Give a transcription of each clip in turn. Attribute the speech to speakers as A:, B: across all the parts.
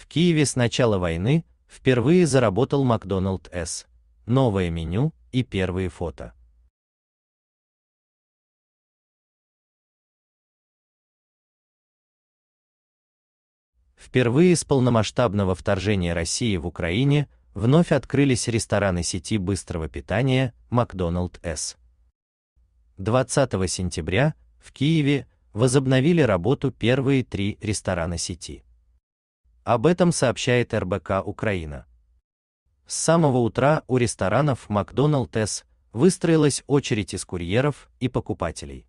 A: В Киеве с начала войны впервые заработал Макдоналд С. Новое меню и первые фото. Впервые с полномасштабного вторжения России в Украине вновь открылись рестораны сети быстрого питания Макдоналд С. 20 сентября в Киеве возобновили работу первые три ресторана сети. Об этом сообщает РБК Украина. С самого утра у ресторанов Макдоналдс выстроилась очередь из курьеров и покупателей.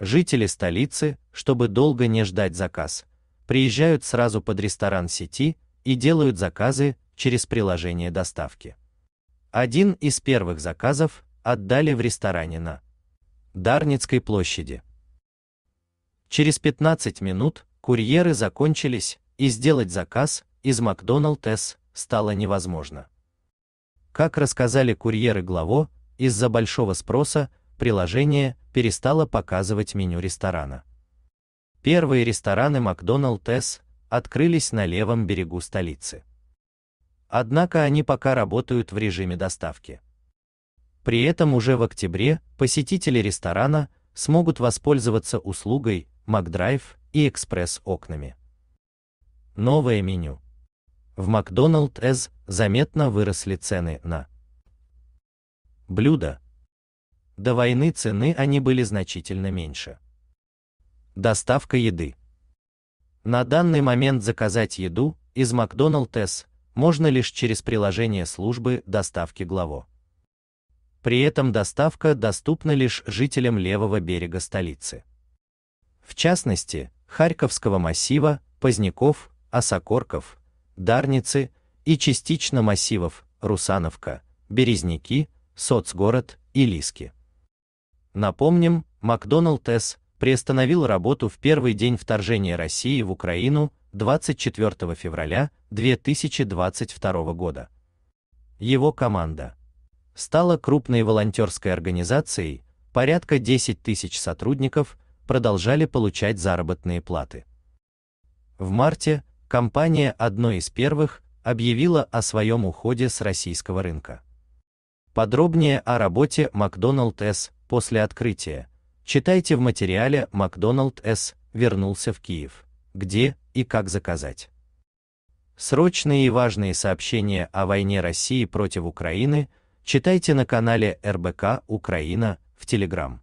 A: Жители столицы, чтобы долго не ждать заказ, приезжают сразу под ресторан сети и делают заказы через приложение доставки. Один из первых заказов отдали в ресторане на Дарницкой площади. Через 15 минут курьеры закончились, и сделать заказ из Макдоналдс стало невозможно. Как рассказали курьеры Главо, из-за большого спроса приложение перестало показывать меню ресторана. Первые рестораны Макдоналдс открылись на левом берегу столицы. Однако они пока работают в режиме доставки. При этом уже в октябре посетители ресторана смогут воспользоваться услугой McDrive и экспресс-окнами. Новое меню. В Макдоналдс заметно выросли цены на блюда. До войны цены они были значительно меньше. Доставка еды. На данный момент заказать еду из Макдоналдс можно лишь через приложение службы доставки Главо. При этом доставка доступна лишь жителям левого берега столицы. В частности, Харьковского массива, Поздняков, осокорков, дарницы и частично массивов Русановка, Березники, Соцгород и Лиски. Напомним, Макдоналдс приостановил работу в первый день вторжения России в Украину 24 февраля 2022 года. Его команда стала крупной волонтерской организацией, порядка 10 тысяч сотрудников продолжали получать заработные платы. В марте компания одной из первых объявила о своем уходе с российского рынка. Подробнее о работе McDonald's после открытия читайте в материале McDonald's вернулся в Киев. Где и как заказать? Срочные и важные сообщения о войне России против Украины читайте на канале РБК Украина в Телеграм.